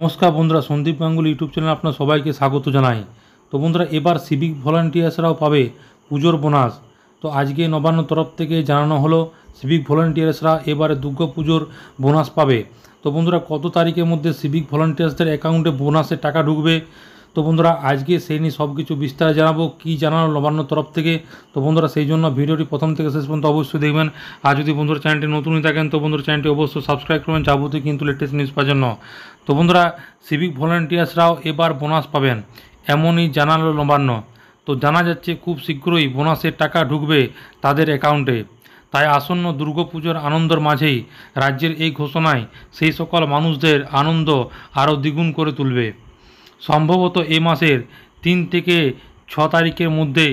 নমস্কার বন্ধুরা Sandeep Ganguly YouTube channel আপনার সবাইকে স্বাগত জানাই তো বন্ধুরা এবার সিভিক ভলান্টিয়ার্সরাও পাবে পুজোর বোনাস তো আজকে নবান্ন তরফ থেকে জানানো হলো সিভিক ভলান্টিয়ার্সরা এবারে দুর্গা পুজোর বোনাস পাবে তো বন্ধুরা কত তারিখের মধ্যে সিভিক ভলান্টিয়ার্সদের অ্যাকাউন্টে বোনাসের টাকা ঢুকবে তো বন্ধুরা আজকে সেই নিয়ে সব কিছু বিস্তারে জানাবো কি জানানো নবান্ন তরফ থেকে তো বন্ধুরা সেই জন্য ভিডিওটি প্রথম থেকে শেষ পর্যন্ত অবশ্যই দেখবেন আর যদি বন্ধুরা চ্যানেলটি নতুনই থাকেন তো বন্ধুরা চ্যানেলটি অবশ্যই সাবস্ক্রাইব করবেন যাবতীয় কিন্তু লেটেস্ট নিউজ পাওয়ার জন্য তো বন্ধুরা সিভিক ভলেন্টিয়ার্সরাও এবার বোনাস পাবেন এমনই জানালো নবান্ন তো জানা যাচ্ছে খুব শীঘ্রই বোনাসের টাকা ঢুকবে তাদের অ্যাকাউন্টে তাই আসন্ন দুর্গাপুজোর আনন্দর মাঝেই রাজ্যের এই ঘোষণায় সেই সকল মানুষদের আনন্দ আরও দ্বিগুণ করে তুলবে সম্ভবত এ মাসের তিন থেকে ছ তারিখের মধ্যে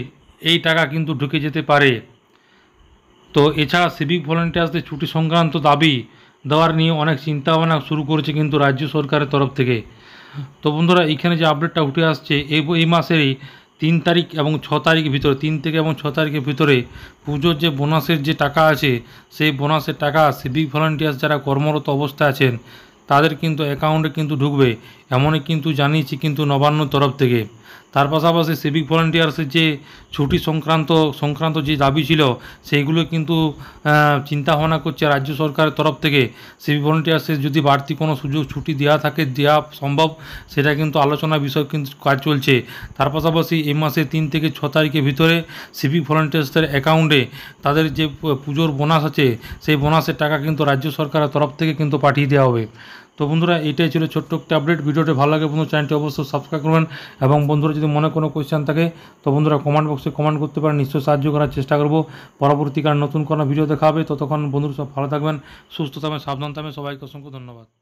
এই টাকা কিন্তু ঢুকে যেতে পারে তো এছাড়া সিভিক ভলেন্টিয়ার্সদের ছুটি সংক্রান্ত দাবি দেওয়ার নিয়ে অনেক চিন্তা ভাবনা শুরু করেছে কিন্তু রাজ্য সরকারের তরফ থেকে তো বন্ধুরা এখানে যে আপডেটটা উঠে আসছে এই মাসেরই তিন তারিখ এবং ছ তারিখ ভিতরে তিন থেকে এবং ছ তারিখের ভিতরে পুজোর যে বোনাসের যে টাকা আছে সেই বোনাসের টাকা সিভিক ভলান্টিয়ার্স যারা কর্মরত অবস্থায় আছেন তাদের কিন্তু অ্যাকাউন্টে কিন্তু ঢুকবে এমনই কিন্তু জানিয়েছি কিন্তু নবান্ন তরফ থেকে তার পাশাপাশি সিভিক ভলেন্টিয়ার্সের যে ছুটি সংক্রান্ত সংক্রান্ত যে দাবি ছিল সেইগুলো কিন্তু চিন্তা ভাবনা করছে রাজ্য সরকারের তরফ থেকে সিভিক ভলেন্টিয়ার্সের যদি বাড়তি কোনো সুযোগ ছুটি দেওয়া থাকে দেওয়া সম্ভব সেটা কিন্তু আলোচনা বিষয় কিন্তু কাজ চলছে তার পাশাপাশি এই মাসে তিন থেকে ছ তারিখের ভিতরে সিভিক ভলেন্টিয়ার্সদের অ্যাকাউন্টে তাদের যে পুজোর বোনাস আছে সেই বোনাসের টাকা কিন্তু রাজ্য সরকারের তরফ থেকে কিন্তু পাঠিয়ে দেওয়া হবে তো বন্ধুরা এটাই ছিল ছোট্ট একটি আপডেট ভিডিওটি ভালো লাগে বন্ধু চ্যানেলটি অবশ্যই সাবস্ক্রাইব করবেন এবং বন্ধুরা যদি মনে কোনো কোয়েশ্চেন থাকে তো বন্ধুরা কমেন্ট বক্সে কমেন্ট করতে পারেন নিশ্চয়ই সাহায্য করার চেষ্টা করবো পরবর্তীকার নতুন কোনো ভিডিও দেখাবে ততক্ষণ বন্ধুরা সব ভালো থাকবেন সুস্থ থাকবেন সাবধান থাকবেন সবাইকে অসংখ্য ধন্যবাদ